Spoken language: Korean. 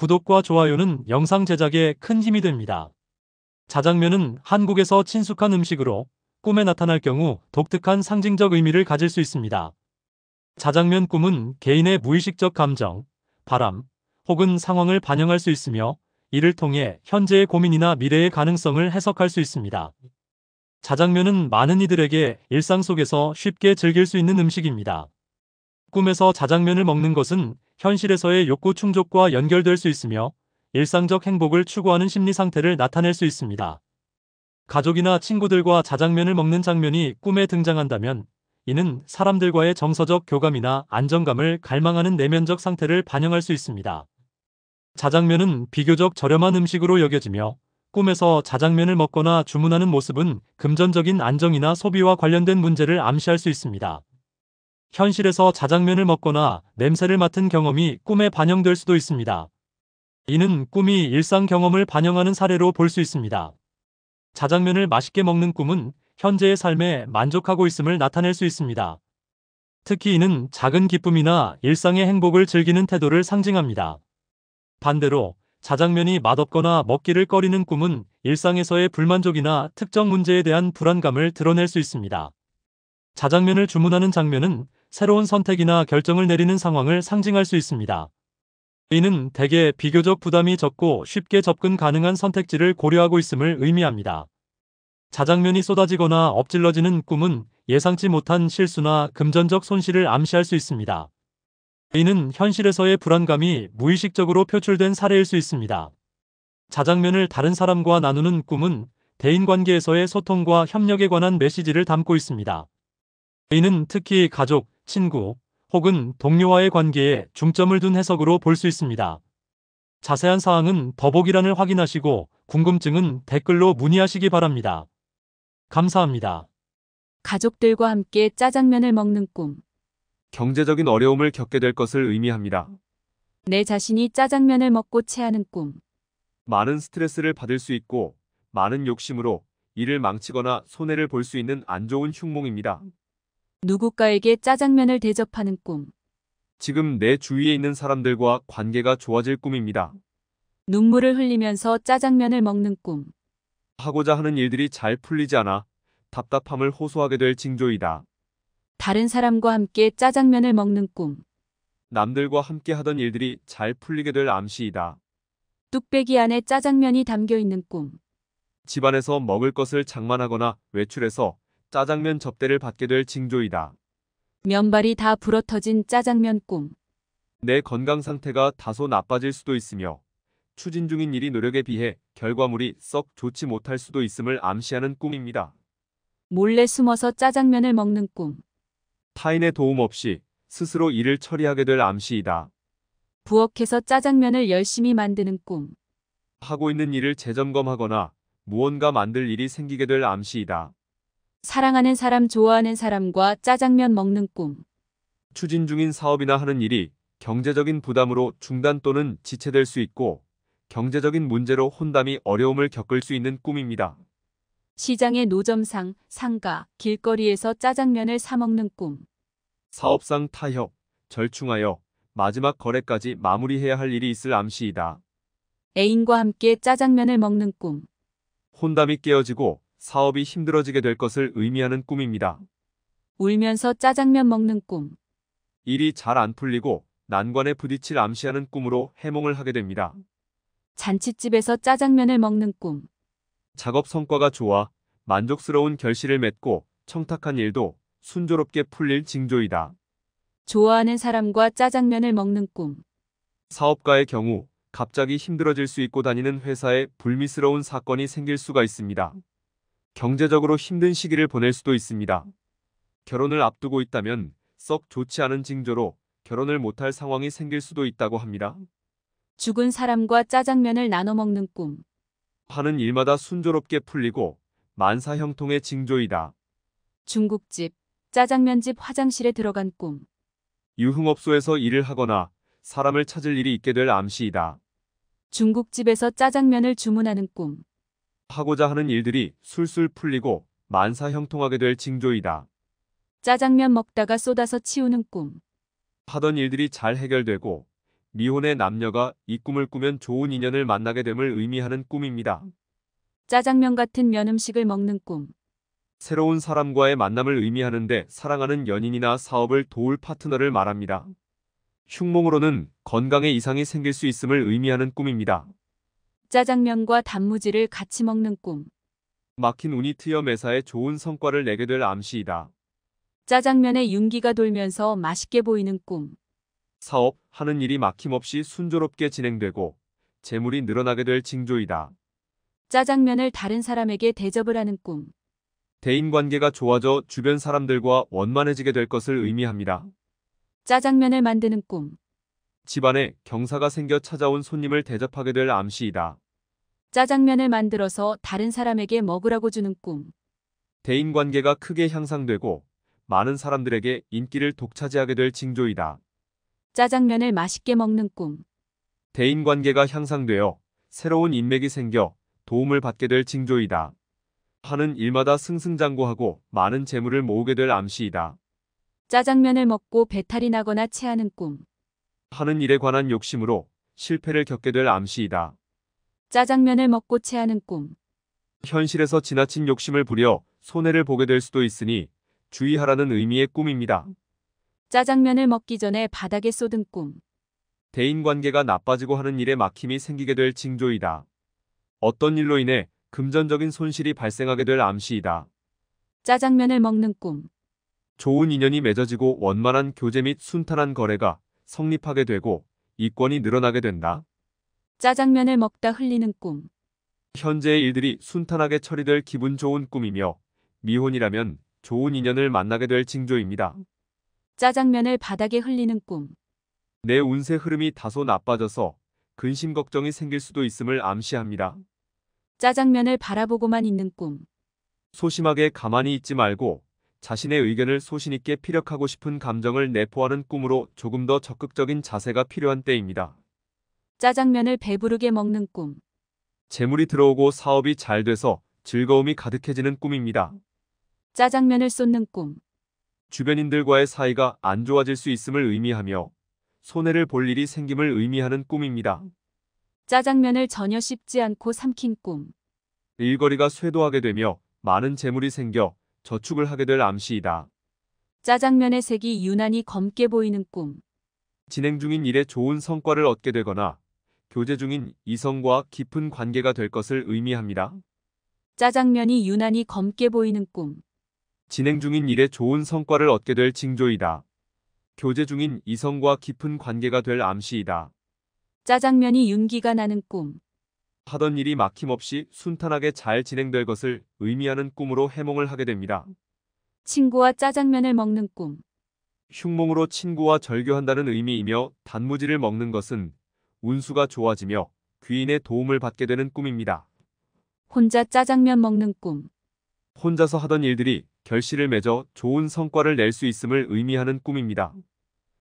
구독과 좋아요는 영상 제작에 큰 힘이 됩니다. 자장면은 한국에서 친숙한 음식으로 꿈에 나타날 경우 독특한 상징적 의미를 가질 수 있습니다. 자장면 꿈은 개인의 무의식적 감정, 바람, 혹은 상황을 반영할 수 있으며 이를 통해 현재의 고민이나 미래의 가능성을 해석할 수 있습니다. 자장면은 많은 이들에게 일상 속에서 쉽게 즐길 수 있는 음식입니다. 꿈에서 자장면을 먹는 것은 현실에서의 욕구 충족과 연결될 수 있으며 일상적 행복을 추구하는 심리 상태를 나타낼 수 있습니다. 가족이나 친구들과 자장면을 먹는 장면이 꿈에 등장한다면 이는 사람들과의 정서적 교감이나 안정감을 갈망하는 내면적 상태를 반영할 수 있습니다. 자장면은 비교적 저렴한 음식으로 여겨지며 꿈에서 자장면을 먹거나 주문하는 모습은 금전적인 안정이나 소비와 관련된 문제를 암시할 수 있습니다. 현실에서 자장면을 먹거나 냄새를 맡은 경험이 꿈에 반영될 수도 있습니다. 이는 꿈이 일상 경험을 반영하는 사례로 볼 수 있습니다. 자장면을 맛있게 먹는 꿈은 현재의 삶에 만족하고 있음을 나타낼 수 있습니다. 특히 이는 작은 기쁨이나 일상의 행복을 즐기는 태도를 상징합니다. 반대로 자장면이 맛없거나 먹기를 꺼리는 꿈은 일상에서의 불만족이나 특정 문제에 대한 불안감을 드러낼 수 있습니다. 자장면을 주문하는 장면은 새로운 선택이나 결정을 내리는 상황을 상징할 수 있습니다. 이는 대개 비교적 부담이 적고 쉽게 접근 가능한 선택지를 고려하고 있음을 의미합니다. 자장면이 쏟아지거나 엎질러지는 꿈은 예상치 못한 실수나 금전적 손실을 암시할 수 있습니다. 이는 현실에서의 불안감이 무의식적으로 표출된 사례일 수 있습니다. 자장면을 다른 사람과 나누는 꿈은 대인관계에서의 소통과 협력에 관한 메시지를 담고 있습니다. 이는 특히 가족, 친구, 혹은 동료와의 관계에 중점을 둔 해석으로 볼 수 있습니다. 자세한 사항은 더보기란을 확인하시고 궁금증은 댓글로 문의하시기 바랍니다. 감사합니다. 가족들과 함께 짜장면을 먹는 꿈. 경제적인 어려움을 겪게 될 것을 의미합니다. 내 자신이 짜장면을 먹고 체하는 꿈. 많은 스트레스를 받을 수 있고 많은 욕심으로 일을 망치거나 손해를 볼 수 있는 안 좋은 흉몽입니다. 누구가에게 짜장면을 대접하는 꿈. 지금 내 주위에 있는 사람들과 관계가 좋아질 꿈입니다. 눈물을 흘리면서 짜장면을 먹는 꿈. 하고자 하는 일들이 잘 풀리지 않아 답답함을 호소하게 될 징조이다. 다른 사람과 함께 짜장면을 먹는 꿈. 남들과 함께 하던 일들이 잘 풀리게 될 암시이다. 뚝배기 안에 짜장면이 담겨 있는 꿈. 집안에서 먹을 것을 장만하거나 외출해서 짜장면 접대를 받게 될 징조이다. 면발이 다 불어터진 짜장면 꿈. 내 건강 상태가 다소 나빠질 수도 있으며 추진 중인 일이 노력에 비해 결과물이 썩 좋지 못할 수도 있음을 암시하는 꿈입니다. 몰래 숨어서 짜장면을 먹는 꿈. 타인의 도움 없이 스스로 일을 처리하게 될 암시이다. 부엌에서 짜장면을 열심히 만드는 꿈. 하고 있는 일을 재점검하거나 무언가 만들 일이 생기게 될 암시이다. 사랑하는 사람 좋아하는 사람과 짜장면 먹는 꿈. 추진 중인 사업이나 하는 일이 경제적인 부담으로 중단 또는 지체될 수 있고 경제적인 문제로 혼담이 어려움을 겪을 수 있는 꿈입니다. 시장의 노점상, 상가, 길거리에서 짜장면을 사먹는 꿈. 사업상 타협, 절충하여 마지막 거래까지 마무리해야 할 일이 있을 암시이다. 애인과 함께 짜장면을 먹는 꿈. 혼담이 깨어지고 사업이 힘들어지게 될 것을 의미하는 꿈입니다. 울면서 짜장면 먹는 꿈. 일이 잘 안 풀리고 난관에 부딪힐 암시하는 꿈으로 해몽을 하게 됩니다. 잔치집에서 짜장면을 먹는 꿈. 작업 성과가 좋아 만족스러운 결실을 맺고 청탁한 일도 순조롭게 풀릴 징조이다. 좋아하는 사람과 짜장면을 먹는 꿈. 사업가의 경우 갑자기 힘들어질 수 있고 다니는 회사에 불미스러운 사건이 생길 수가 있습니다. 경제적으로 힘든 시기를 보낼 수도 있습니다. 결혼을 앞두고 있다면 썩 좋지 않은 징조로 결혼을 못할 상황이 생길 수도 있다고 합니다. 죽은 사람과 짜장면을 나눠 먹는 꿈. 하는 일마다 순조롭게 풀리고 만사 형통의 징조이다. 중국집, 짜장면집 화장실에 들어간 꿈. 유흥업소에서 일을 하거나 사람을 찾을 일이 있게 될 암시이다. 중국집에서 짜장면을 주문하는 꿈. 하고자 하는 일들이 술술 풀리고 만사형통하게 될 징조이다. 짜장면 먹다가 쏟아서 치우는 꿈. 하던 일들이 잘 해결되고 미혼의 남녀가 이 꿈을 꾸면 좋은 인연을 만나게 됨을 의미하는 꿈입니다. 짜장면 같은 면 음식을 먹는 꿈. 새로운 사람과의 만남을 의미하는데 사랑하는 연인이나 사업을 도울 파트너를 말합니다. 흉몽으로는 건강에 이상이 생길 수 있음을 의미하는 꿈입니다. 짜장면과 단무지를 같이 먹는 꿈. 막힌 운이 트여 매사에 좋은 성과를 내게 될 암시이다. 짜장면에 윤기가 돌면서 맛있게 보이는 꿈. 사업, 하는 일이 막힘없이 순조롭게 진행되고 재물이 늘어나게 될 징조이다. 짜장면을 다른 사람에게 대접을 하는 꿈. 대인관계가 좋아져 주변 사람들과 원만해지게 될 것을 의미합니다. 짜장면을 만드는 꿈. 집안에 경사가 생겨 찾아온 손님을 대접하게 될 암시이다. 짜장면을 만들어서 다른 사람에게 먹으라고 주는 꿈. 대인 관계가 크게 향상되고 많은 사람들에게 인기를 독차지하게 될 징조이다. 짜장면을 맛있게 먹는 꿈. 대인 관계가 향상되어 새로운 인맥이 생겨 도움을 받게 될 징조이다. 하는 일마다 승승장구하고 많은 재물을 모으게 될 암시이다. 짜장면을 먹고 배탈이 나거나 체하는 꿈. 하는 일에 관한 욕심으로 실패를 겪게 될 암시이다. 짜장면을 먹고 체하는 꿈. 현실에서 지나친 욕심을 부려 손해를 보게 될 수도 있으니 주의하라는 의미의 꿈입니다. 짜장면을 먹기 전에 바닥에 쏟은 꿈. 대인관계가 나빠지고 하는 일에 막힘이 생기게 될 징조이다. 어떤 일로 인해 금전적인 손실이 발생하게 될 암시이다. 짜장면을 먹는 꿈. 좋은 인연이 맺어지고 원만한 교제 및 순탄한 거래가 성립하게 되고 이권이 늘어나게 된다. 짜장면을 먹다 흘리는 꿈. 현재의 일들이 순탄하게 처리될 기분 좋은 꿈이며 미혼이라면 좋은 인연을 만나게 될 징조입니다. 짜장면을 바닥에 흘리는 꿈. 내 운세 흐름이 다소 나빠져서 근심 걱정이 생길 수도 있음을 암시합니다. 짜장면을 바라보고만 있는 꿈. 소심하게 가만히 있지 말고 자신의 의견을 소신있게 피력하고 싶은 감정을 내포하는 꿈으로 조금 더 적극적인 자세가 필요한 때입니다. 짜장면을 배부르게 먹는 꿈. 재물이 들어오고 사업이 잘 돼서 즐거움이 가득해지는 꿈입니다. 짜장면을 쏟는 꿈. 주변인들과의 사이가 안 좋아질 수 있음을 의미하며 손해를 볼 일이 생김을 의미하는 꿈입니다. 짜장면을 전혀 씹지 않고 삼킨 꿈. 일거리가 쇄도하게 되며 많은 재물이 생겨 저축을 하게 될 암시이다. 짜장면의 색이 유난히 검게 보이는 꿈. 진행 중인 일에 좋은 성과를 얻게 되거나 교제 중인 이성과 깊은 관계가 될 것을 의미합니다. 짜장면이 유난히 검게 보이는 꿈. 진행 중인 일에 좋은 성과를 얻게 될 징조이다. 교제 중인 이성과 깊은 관계가 될 암시이다. 짜장면이 윤기가 나는 꿈. 하던 일이 막힘없이 순탄하게 잘 진행될 것을 의미하는 꿈으로 해몽을 하게 됩니다. 친구와 짜장면을 먹는 꿈. 흉몽으로 친구와 절교한다는 의미이며 단무지를 먹는 것은 운수가 좋아지며 귀인의 도움을 받게 되는 꿈입니다. 혼자 짜장면 먹는 꿈. 혼자서 하던 일들이 결실을 맺어 좋은 성과를 낼 수 있음을 의미하는 꿈입니다.